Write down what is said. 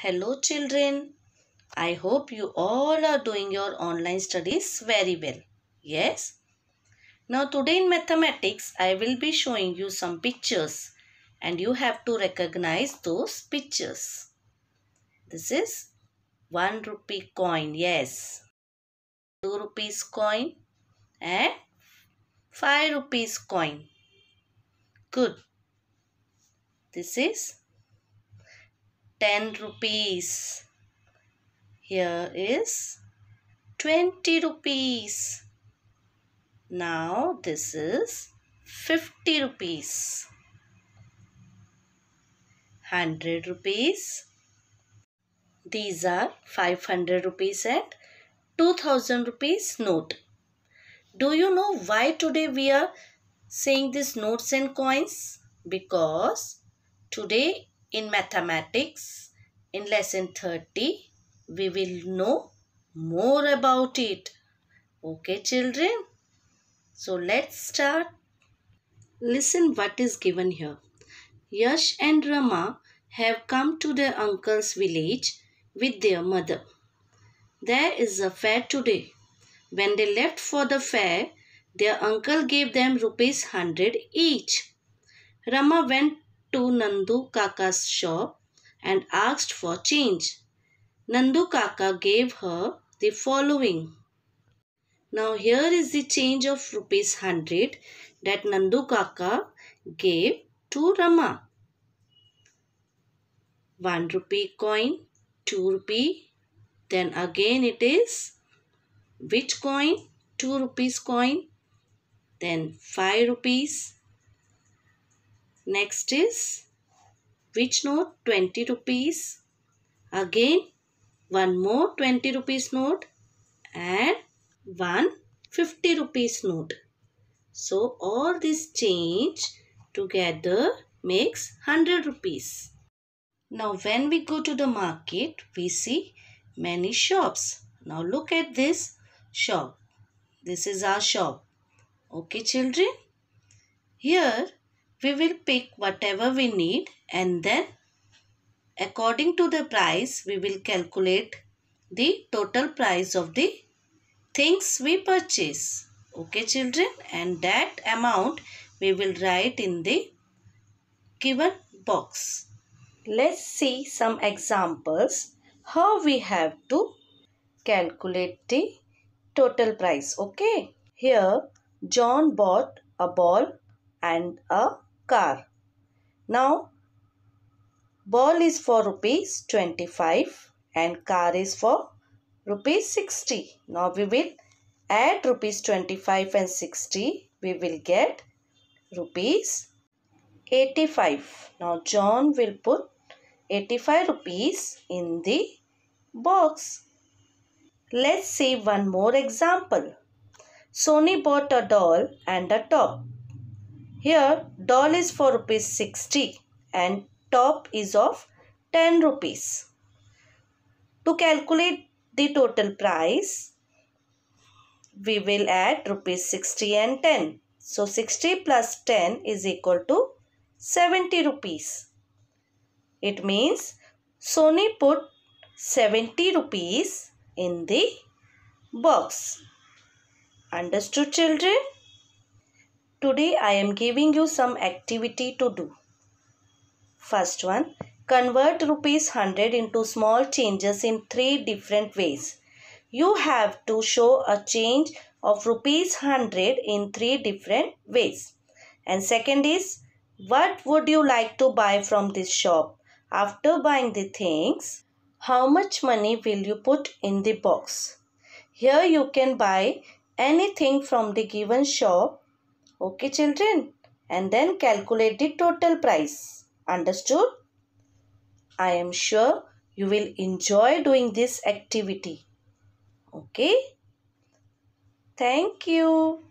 Hello children. I hope you all are doing your online studies very well. Yes? Now today in mathematics, I will be showing you some pictures and you have to recognize those pictures. This is 1 rupee coin. Yes. 2 rupees coin and 5 rupees coin. Good. This is 10 rupees. Here is 20 rupees. Now this is 50 rupees. 100 rupees. These are 500 rupees and 2000 rupees note. Do you know why today we are saying these notes and coins? Because today in mathematics, in lesson 30, we will know more about it. Okay children? So let's start. Listen what is given here. Yash and Rama have come to their uncle's village with their mother. There is a fair today. When they left for the fair, their uncle gave them rupees 100 each. Rama went to Nandu Kaka's shop and asked for change. Nandu Kaka gave her the following. Now here is the change of rupees 100 that Nandu Kaka gave to Rama. 1 rupee coin, 2 rupee, then again it is which coin? 2 rupees coin, then 5 rupees, Next is which note? 20 rupees. Again one more 20 rupees note and one 50 rupees note. So all this change together makes 100 rupees. Now when we go to the market, we see many shops. Now look at this shop. This is our shop. Okay children? Here we will pick whatever we need and then according to the price we will calculate the total price of the things we purchase. Okay children and that amount we will write in the given box. Let's see some examples how we have to calculate the total price. Okay. Here John bought a ball and a car. Now, ball is for rupees 25 and car is for rupees 60. Now, we will add rupees 25 and 60. We will get rupees 85. Now, John will put 85 rupees in the box. Let's see one more example. Sony bought a doll and a top. Here doll is for rupees 60 and top is of 10 rupees. To calculate the total price, we will add rupees 60 and 10. So 60 plus 10 is equal to 70 rupees. It means Sony put 70 rupees in the box. Understood children? Today I am giving you some activity to do. First one, convert rupees 100 into small changes in three different ways. You have to show a change of rupees 100 in three different ways. And second is, what would you like to buy from this shop? After buying the things, how much money will you put in the box? Here you can buy anything from the given shop Okay children? And then calculate the total price. Understood? I am sure you will enjoy doing this activity. Okay? Thank you.